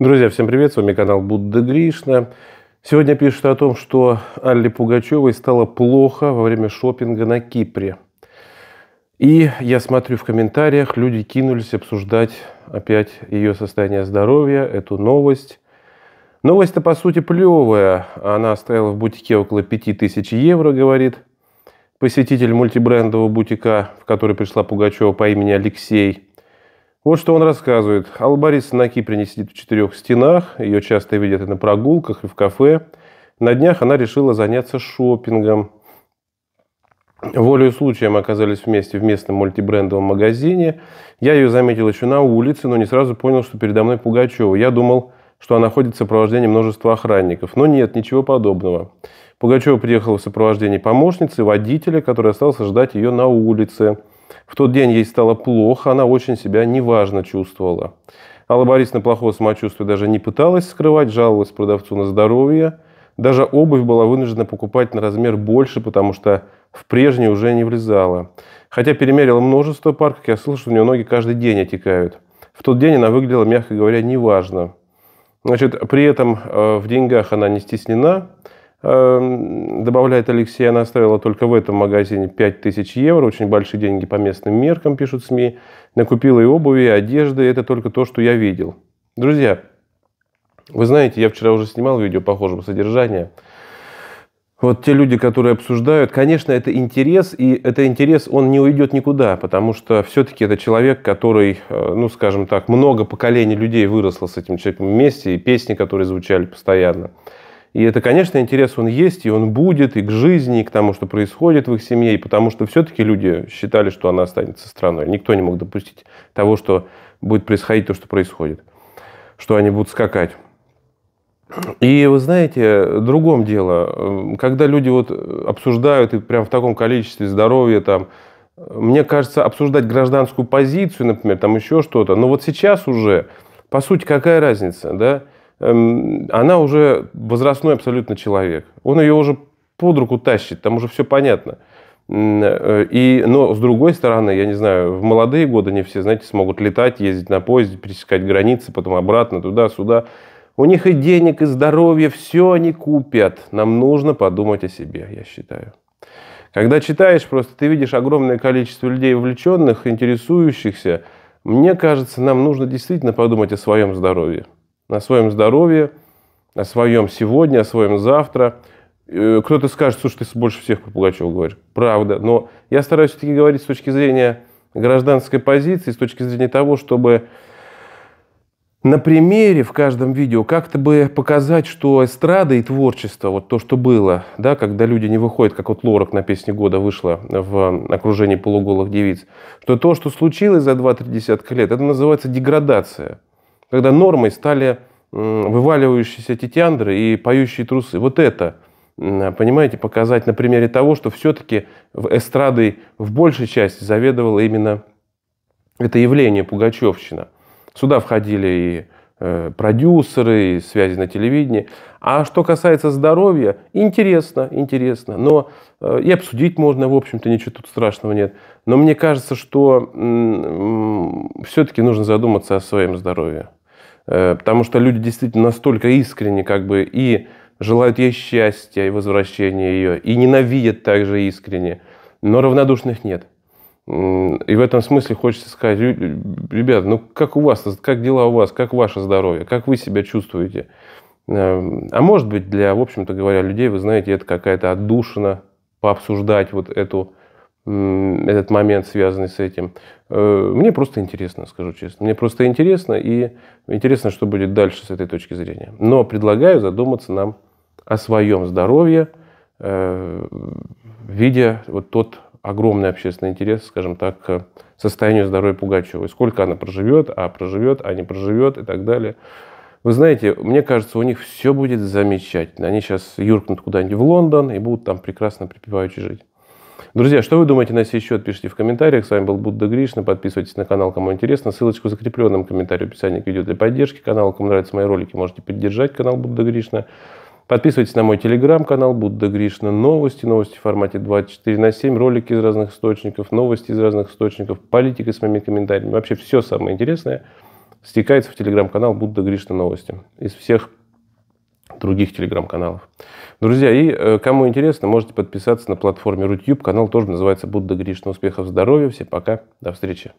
Друзья, всем привет, с вами канал Будда Гришна. Сегодня пишут о том, что Алле Пугачевой стало плохо во время шопинга на Кипре. И я смотрю в комментариях, люди кинулись обсуждать опять ее состояние здоровья, эту новость. Новость-то, по сути, плевая. Она стояла в бутике около 5000 евро, говорит посетитель мультибрендового бутика, в который пришла Пугачева по имени Алексей – вот что он рассказывает. Алла Борисовна на Кипре не сидит в четырех стенах, ее часто видят и на прогулках, и в кафе. На днях она решила заняться шопингом. Волею случая мы оказались вместе в местном мультибрендовом магазине. Я ее заметил еще на улице, но не сразу понял, что передо мной Пугачева. Я думал, что она ходит в сопровождении множества охранников. Но нет, ничего подобного. Пугачева приехала в сопровождении помощницы, водителя, который остался ждать ее на улице – в тот день ей стало плохо, она очень себя неважно чувствовала. Алла Борисовна плохого самочувствия даже не пыталась скрывать, жаловалась продавцу на здоровье. Даже обувь была вынуждена покупать на размер больше, потому что в прежнюю уже не влезала. Хотя перемерила множество пар, как я слышал, у нее ноги каждый день отекают. В тот день она выглядела, мягко говоря, неважно. Значит, при этом э, в деньгах она не стеснена, Эм, добавляет Алексей, она оставила только в этом магазине 5000 евро, очень большие деньги по местным меркам, пишут СМИ. Накупила и обуви, и одежды, это только то, что я видел. Друзья, вы знаете, я вчера уже снимал видео похожего содержания. Вот те люди, которые обсуждают, конечно, это интерес, и это интерес, он не уйдет никуда, потому что все-таки это человек, который, э, ну, скажем так, много поколений людей выросло с этим человеком вместе, и песни, которые звучали постоянно. И это, конечно, интерес он есть, и он будет, и к жизни, и к тому, что происходит в их семье, и потому что все-таки люди считали, что она останется страной. Никто не мог допустить того, что будет происходить то, что происходит, что они будут скакать. И вы знаете, другом дело, когда люди вот обсуждают и прям в таком количестве здоровья там, мне кажется, обсуждать гражданскую позицию, например, там еще что-то, но вот сейчас уже, по сути, какая разница, да? Эм, она уже возрастной абсолютно человек. Он ее уже под руку тащит, там уже все понятно. Э, и, но с другой стороны, я не знаю, в молодые годы они все, знаете, смогут летать, ездить на поезде, пересекать границы, потом обратно, туда-сюда. У них и денег, и здоровья, все они купят. Нам нужно подумать о себе, я считаю. Когда читаешь, просто ты видишь огромное количество людей вовлеченных, интересующихся. Мне кажется, нам нужно действительно подумать о своем здоровье на своем здоровье, о своем сегодня, о своем завтра. Э, кто-то скажет, слушай, ты больше всех про Пугачева говоришь. Правда. Но я стараюсь все-таки говорить с точки зрения гражданской позиции, с точки зрения того, чтобы на примере в каждом видео как-то бы показать, что эстрада и творчество, вот то, что было, да, когда люди не выходят, как вот Лорак на «Песне года» вышла в окружении полуголых девиц, что то, что случилось за 2-3 десятка лет, это называется деградация – когда нормой стали вываливающиеся тетяндры и поющие трусы. Вот это, понимаете, показать на примере того, что все-таки эстрадой в большей части заведовало именно это явление Пугачевщина. Сюда входили и э, продюсеры, и связи на телевидении. А что касается здоровья, интересно, интересно. Но э, и обсудить можно, в общем-то, ничего тут страшного нет. Но мне кажется, что все-таки нужно задуматься о своем здоровье. Э, потому что люди действительно настолько искренне как бы и желают ей счастья и возвращения ее, и ненавидят также искренне, но равнодушных нет. И в этом смысле хочется сказать, ребят, ну как у вас, как дела у вас, как ваше здоровье, как вы себя чувствуете? Э, а может быть, для, в общем-то говоря, людей, вы знаете, это какая-то отдушина, пообсуждать вот эту этот момент, связанный с этим. Э, мне просто интересно, скажу честно. Мне просто интересно, и интересно, что будет дальше с этой точки зрения. Но предлагаю задуматься нам о своем здоровье, э, видя вот тот огромный общественный интерес, скажем так, к состоянию здоровья Пугачевой. Сколько она проживет, а проживет, а не проживет и так далее. Вы знаете, мне кажется, у них все будет замечательно. Они сейчас юркнут куда-нибудь в Лондон и будут там прекрасно припеваючи жить. Друзья, что вы думаете на сей счет, пишите в комментариях. С вами был Будда Гришна. Подписывайтесь на канал, кому интересно. Ссылочку в закрепленном комментарии в описании к видео для поддержки канала. Кому нравятся мои ролики, можете поддержать канал Будда Гришна. Подписывайтесь на мой телеграм-канал Будда Гришна. Новости, новости в формате 24 на 7, ролики из разных источников, новости из разных источников, политика с моими комментариями. Вообще все самое интересное стекается в телеграм-канал Будда Гришна Новости. Из всех других телеграм-каналов. Друзья, и э, кому интересно, можете подписаться на платформе Рутюб. Канал тоже называется «Будда Гришна. Успехов, здоровья». Всем пока, до встречи.